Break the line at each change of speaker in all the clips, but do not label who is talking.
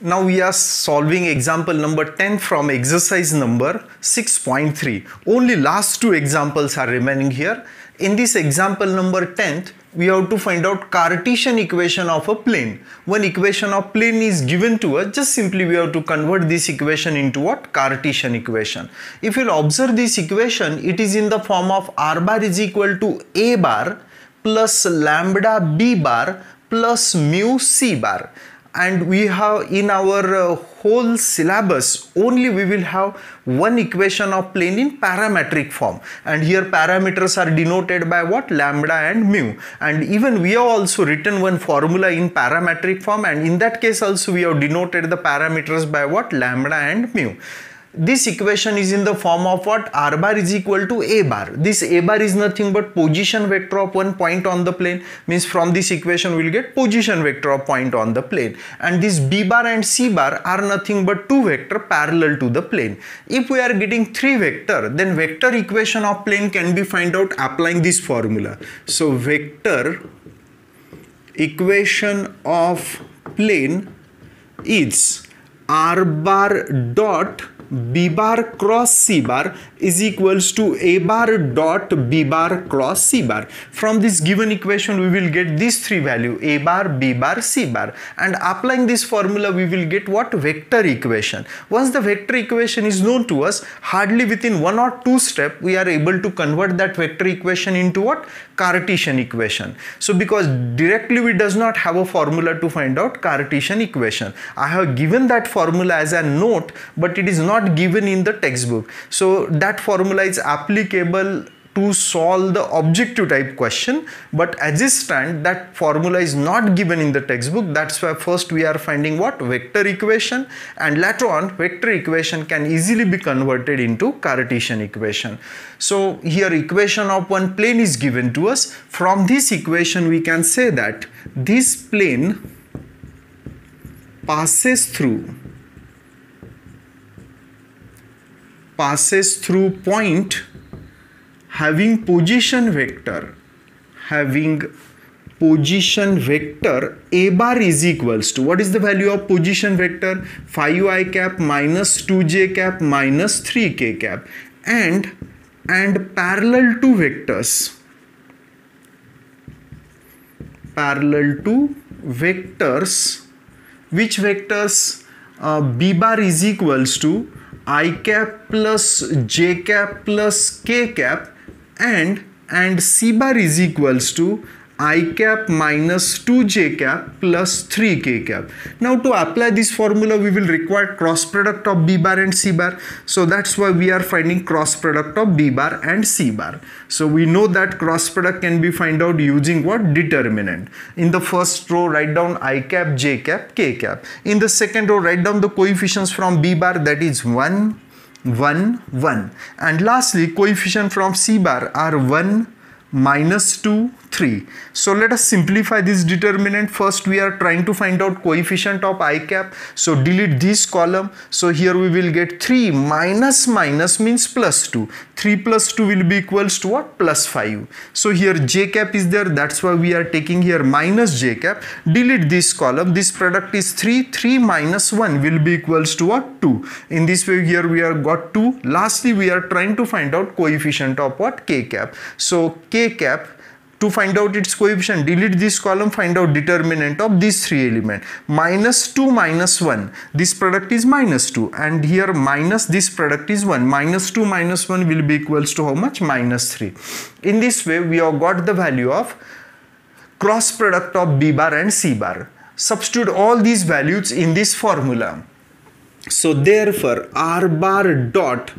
Now we are solving example number 10 from exercise number 6.3. Only last two examples are remaining here. In this example number 10th, we have to find out Cartesian equation of a plane. When equation of plane is given to us, just simply we have to convert this equation into what? Cartesian equation. If you observe this equation, it is in the form of r bar is equal to a bar plus lambda b bar plus mu c bar and we have in our uh, whole syllabus only we will have one equation of plane in parametric form and here parameters are denoted by what lambda and mu and even we have also written one formula in parametric form and in that case also we have denoted the parameters by what lambda and mu this equation is in the form of what r bar is equal to a bar this a bar is nothing but position vector of one point on the plane means from this equation we'll get position vector of point on the plane and this b bar and c bar are nothing but two vector parallel to the plane if we are getting three vector then vector equation of plane can be find out applying this formula so vector equation of plane is r bar dot b bar cross c bar is equals to a bar dot b bar cross c bar. From this given equation we will get these three value a bar, b bar, c bar and applying this formula we will get what vector equation. Once the vector equation is known to us hardly within one or two step we are able to convert that vector equation into what Cartesian equation. So because directly we does not have a formula to find out Cartesian equation. I have given that formula as a note but it is not not given in the textbook. So that formula is applicable to solve the objective type question but as it stands that formula is not given in the textbook that's why first we are finding what vector equation and later on vector equation can easily be converted into Cartesian equation. So here equation of one plane is given to us from this equation we can say that this plane passes through passes through point having position vector having position vector a bar is equals to what is the value of position vector phi i cap minus 2j cap minus 3k cap and and parallel to vectors parallel to vectors which vectors uh, b bar is equals to i cap plus j cap plus k cap and and c bar is equals to i cap minus 2j cap plus 3k cap. Now to apply this formula we will require cross product of b bar and c bar. So that's why we are finding cross product of b bar and c bar. So we know that cross product can be find out using what determinant. In the first row write down i cap, j cap, k cap. In the second row write down the coefficients from b bar that is 1, 1, 1. And lastly coefficient from c bar are 1, minus 2, 3. So let us simplify this determinant. First we are trying to find out coefficient of i cap. So delete this column. So here we will get 3 minus minus means plus 2. 3 plus 2 will be equals to what? Plus 5. So here j cap is there. That's why we are taking here minus j cap. Delete this column. This product is 3. 3 minus 1 will be equals to what? 2. In this way here we are got 2. Lastly we are trying to find out coefficient of what? k cap. So k cap to find out its coefficient delete this column find out determinant of these three element minus 2 minus 1 this product is minus 2 and here minus this product is 1 minus 2 minus 1 will be equals to how much minus 3 in this way we have got the value of cross product of b bar and c bar substitute all these values in this formula so therefore r bar dot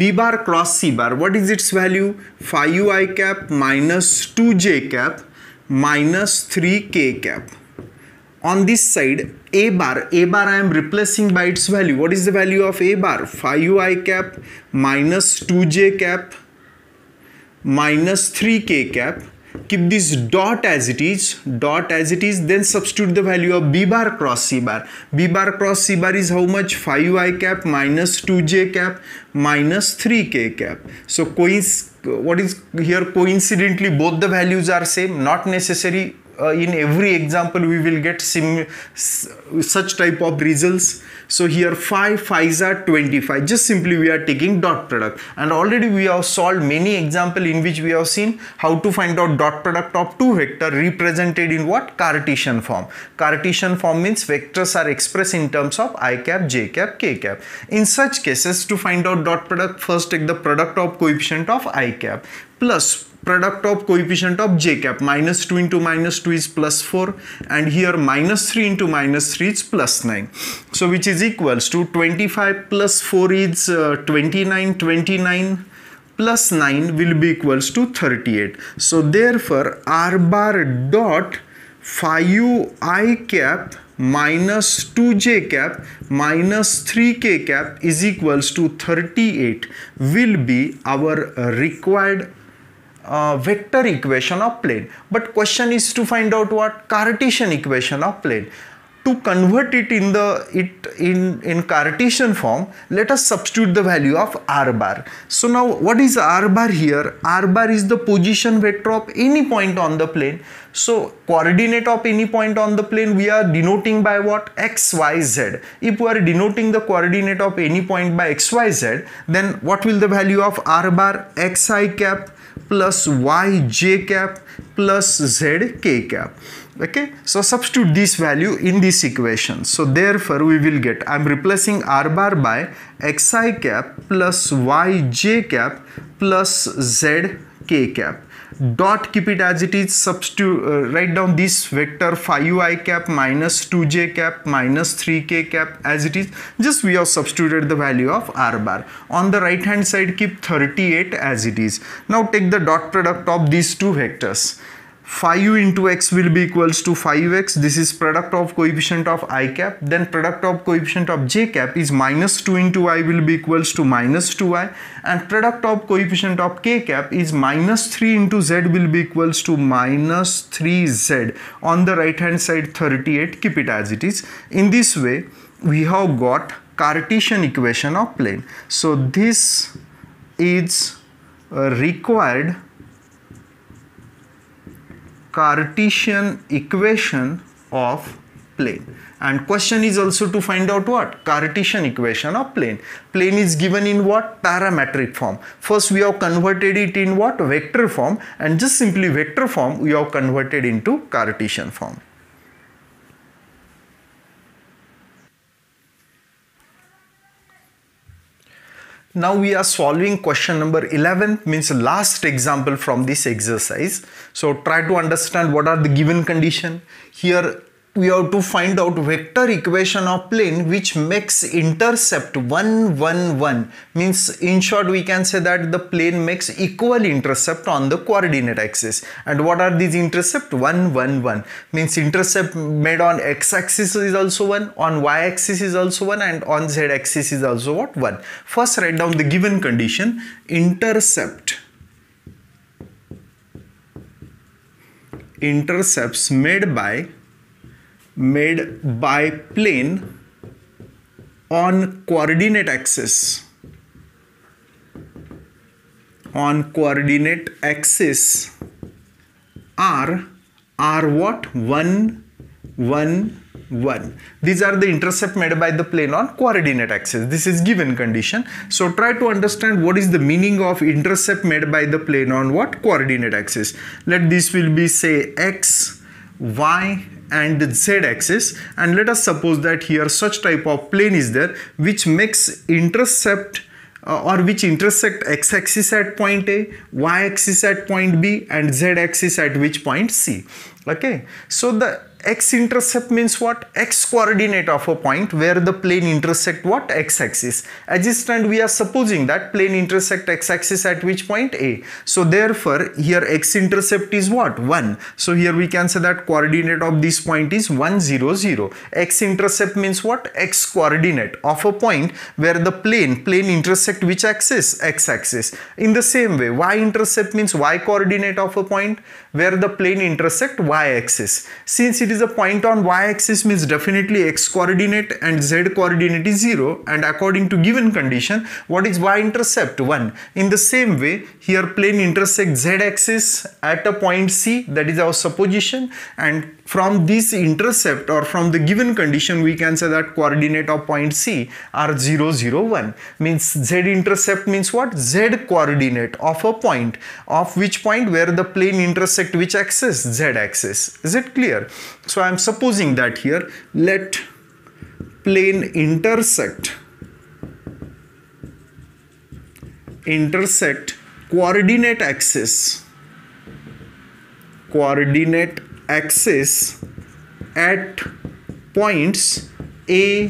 b bar cross c bar what is its value phi u i cap minus 2j cap minus 3k cap. On this side a bar a bar I am replacing by its value what is the value of a bar phi u i cap minus 2j cap minus 3k cap keep this dot as it is dot as it is then substitute the value of b bar cross c bar b bar cross c bar is how much 5 i cap minus 2j cap minus 3k cap so coinc, what is here coincidentally both the values are same not necessary uh, in every example we will get sim such type of results so here 5 is are 25 just simply we are taking dot product and already we have solved many example in which we have seen how to find out dot product of two vector represented in what cartesian form cartesian form means vectors are expressed in terms of i cap j cap k cap in such cases to find out dot product first take the product of coefficient of i cap plus product of coefficient of j cap minus 2 into minus 2 is plus 4 and here minus 3 into minus 3 is plus 9 so which is equals to 25 plus 4 is uh, 29 29 plus 9 will be equals to 38 so therefore r bar dot phi u i cap minus 2j cap minus 3k cap is equals to 38 will be our required uh, vector equation of plane but question is to find out what Cartesian equation of plane to convert it in the it in in Cartesian form let us substitute the value of r bar so now what is r bar here r bar is the position vector of any point on the plane so coordinate of any point on the plane we are denoting by what x y z if we are denoting the coordinate of any point by x y z then what will the value of r bar x i cap plus yj cap plus zk cap okay so substitute this value in this equation so therefore we will get i'm replacing r bar by xi cap plus yj cap plus zk cap dot keep it as it is substitute uh, write down this vector phi i cap minus 2j cap minus 3k cap as it is just we have substituted the value of r bar on the right hand side keep 38 as it is now take the dot product of these two vectors 5 into x will be equals to 5x this is product of coefficient of i cap then product of coefficient of j cap is minus 2 into i will be equals to minus 2i and product of coefficient of k cap is minus 3 into z will be equals to minus 3z on the right hand side 38 keep it as it is in this way we have got Cartesian equation of plane so this is uh, required Cartesian equation of plane and question is also to find out what Cartesian equation of plane. Plane is given in what parametric form. First we have converted it in what vector form and just simply vector form we have converted into Cartesian form. Now we are solving question number 11 means last example from this exercise. So try to understand what are the given condition. Here we have to find out vector equation of plane which makes intercept 1 1 1 means in short we can say that the plane makes equal intercept on the coordinate axis and what are these intercept 1 1 1 means intercept made on x axis is also 1 on y axis is also 1 and on z axis is also what 1 first write down the given condition intercept intercepts made by made by plane on coordinate axis on coordinate axis are are what 1 1 1 these are the intercept made by the plane on coordinate axis this is given condition so try to understand what is the meaning of intercept made by the plane on what coordinate axis let this will be say x y and z axis and let us suppose that here such type of plane is there which makes intercept uh, or which intersect x axis at point A, y axis at point B and z axis at which point C. Okay, so the x-intercept means what x coordinate of a point where the plane intersect what x-axis as it stand we are supposing that plane intersect x-axis at which point a so therefore here x-intercept is what 1 so here we can say that coordinate of this point is 1 0 0 x-intercept means what x coordinate of a point where the plane plane intersect which axis x-axis in the same way y-intercept means y coordinate of a point where the plane intersect y-axis since it it is is a point on y-axis means definitely x coordinate and z coordinate is 0 and according to given condition what is y-intercept 1 in the same way here plane intersects z-axis at a point c that is our supposition and from this intercept or from the given condition we can say that coordinate of point C are 0 0 1 means z intercept means what z coordinate of a point of which point where the plane intersect which axis z axis is it clear so I am supposing that here let plane intersect intersect coordinate axis coordinate axis at points A,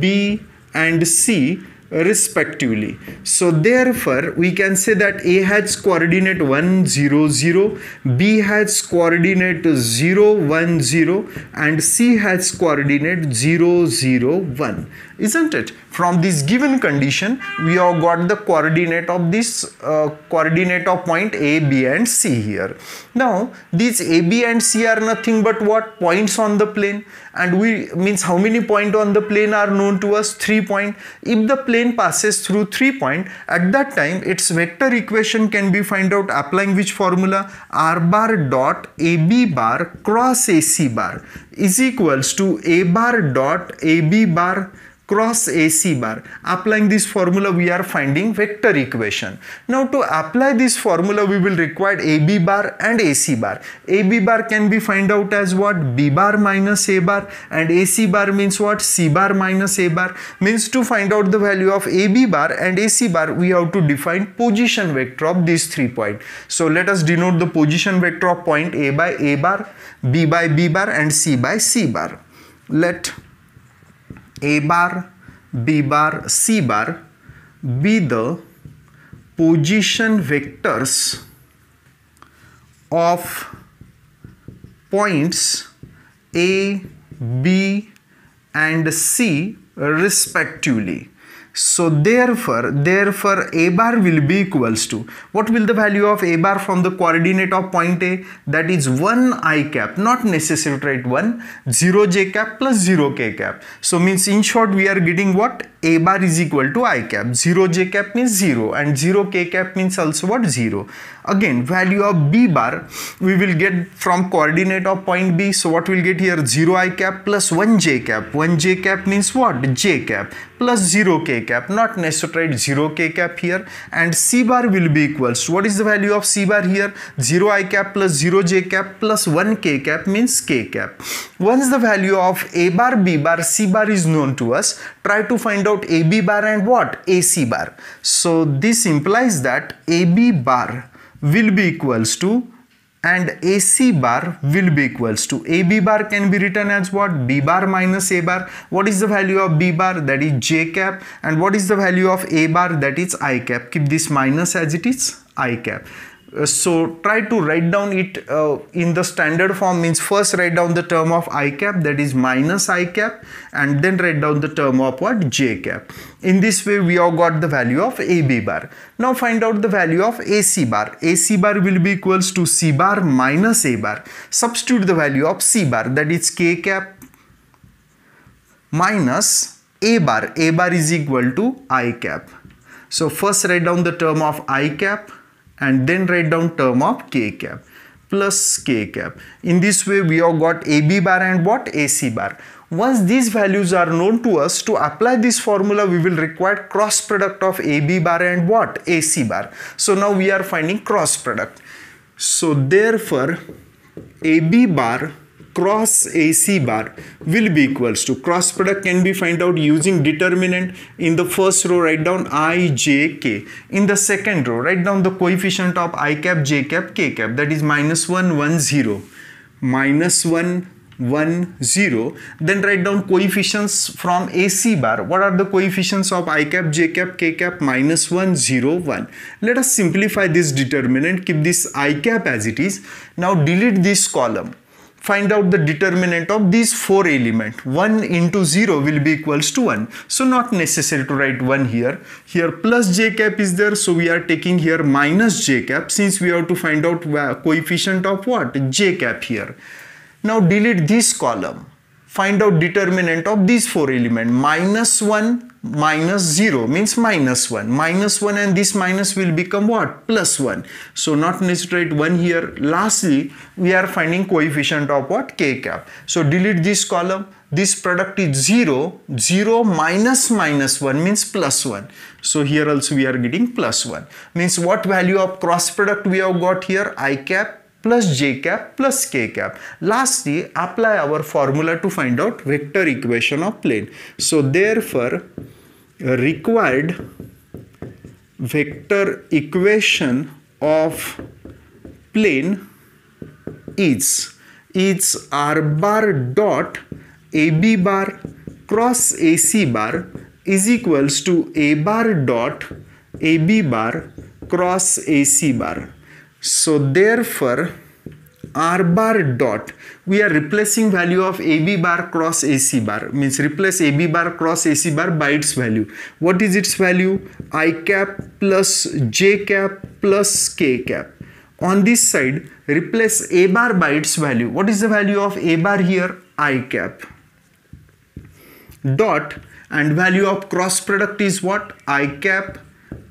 B and C respectively. So therefore we can say that A has coordinate 1 0 0, B has coordinate 0 1 0 and C has coordinate 0 0 1 isn't it? From this given condition, we have got the coordinate of this uh, coordinate of point A, B and C here. Now, these A, B and C are nothing but what? Points on the plane and we means how many point on the plane are known to us? 3 point. If the plane passes through 3 point, at that time its vector equation can be find out applying which formula? R bar dot AB bar cross AC bar is equals to A bar dot AB bar cross AC bar. Applying this formula we are finding vector equation. Now to apply this formula we will require AB bar and AC bar. AB bar can be find out as what? B bar minus A bar and AC bar means what? C bar minus A bar means to find out the value of AB bar and AC bar we have to define position vector of these three point. So let us denote the position vector of point A by A bar, B by B bar and C by C bar. Let a bar, B bar, C bar be the position vectors of points A, B and C respectively. So therefore, therefore a bar will be equals to, what will the value of a bar from the coordinate of point A? That is 1 i cap, not necessary to write 1, 0 j cap plus 0 k cap. So means in short we are getting what? a bar is equal to i cap, 0 j cap means 0 and 0 k cap means also what? 0. Again value of b bar we will get from coordinate of point B. So what we'll get here 0 i cap plus 1 j cap, 1 j cap means what? j cap plus 0 k cap not necessarily write 0 k cap here and c bar will be equals what is the value of c bar here 0 i cap plus 0 j cap plus 1 k cap means k cap once the value of a bar b bar c bar is known to us try to find out ab bar and what ac bar so this implies that ab bar will be equals to and AC bar will be equals to AB bar can be written as what B bar minus A bar what is the value of B bar that is J cap and what is the value of A bar that is I cap keep this minus as it is I cap uh, so try to write down it uh, in the standard form means first write down the term of i cap that is minus i cap and then write down the term of what j cap in this way we have got the value of ab bar now find out the value of ac bar ac bar will be equals to c bar minus a bar substitute the value of c bar that is k cap minus a bar a bar is equal to i cap so first write down the term of i cap and then write down term of k cap plus k cap. In this way we have got AB bar and what AC bar. Once these values are known to us, to apply this formula, we will require cross product of AB bar and what? AC bar. So now we are finding cross product. So therefore, AB bar cross AC bar will be equals to cross product can be find out using determinant in the first row write down I J K in the second row write down the coefficient of I cap J cap K cap that is minus 1 1 0 minus 1 1 0 then write down coefficients from AC bar what are the coefficients of I cap J cap K cap minus 1 0 1 let us simplify this determinant keep this I cap as it is now delete this column find out the determinant of these four element 1 into 0 will be equals to 1 so not necessary to write 1 here here plus j cap is there so we are taking here minus j cap since we have to find out coefficient of what j cap here now delete this column find out determinant of these four element minus 1 minus 0 means minus 1 minus 1 and this minus will become what plus 1 so not necessarily 1 here lastly we are finding coefficient of what k cap so delete this column this product is 0 0 minus minus 1 means plus 1 so here also we are getting plus 1 means what value of cross product we have got here i cap plus j cap plus k cap. Lastly, apply our formula to find out vector equation of plane. So therefore, required vector equation of plane is is r bar dot ab bar cross ac bar is equals to a bar dot ab bar cross ac bar so therefore r bar dot we are replacing value of ab bar cross ac bar means replace ab bar cross ac bar by its value what is its value i cap plus j cap plus k cap on this side replace a bar by its value what is the value of a bar here i cap dot and value of cross product is what i cap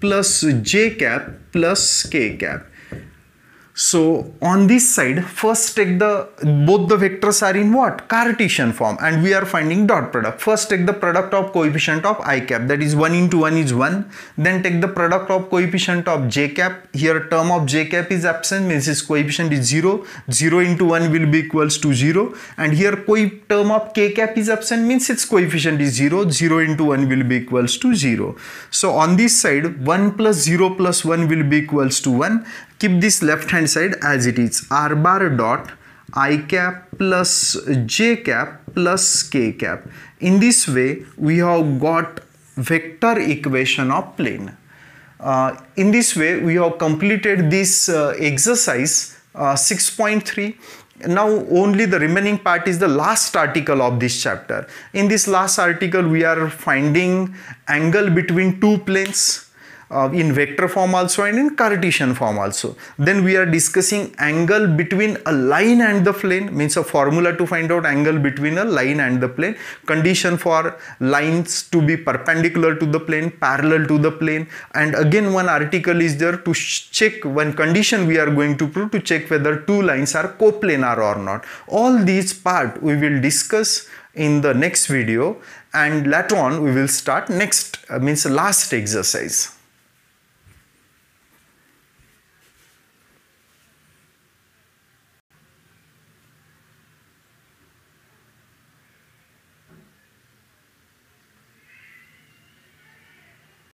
plus j cap plus k cap so on this side, first take the, both the vectors are in what? Cartesian form and we are finding dot product. First take the product of coefficient of i cap that is 1 into 1 is 1. Then take the product of coefficient of j cap. Here term of j cap is absent means its coefficient is 0. 0 into 1 will be equals to 0. And here term of k cap is absent means its coefficient is 0. 0 into 1 will be equals to 0. So on this side 1 plus 0 plus 1 will be equals to 1 keep this left hand side as it is r bar dot i cap plus j cap plus k cap in this way we have got vector equation of plane uh, in this way we have completed this uh, exercise uh, 6.3 now only the remaining part is the last article of this chapter in this last article we are finding angle between two planes uh, in vector form also and in Cartesian form also. Then we are discussing angle between a line and the plane means a formula to find out angle between a line and the plane. Condition for lines to be perpendicular to the plane, parallel to the plane and again one article is there to check one condition we are going to prove to check whether two lines are coplanar or not. All these part we will discuss in the next video and later on we will start next uh, means last exercise.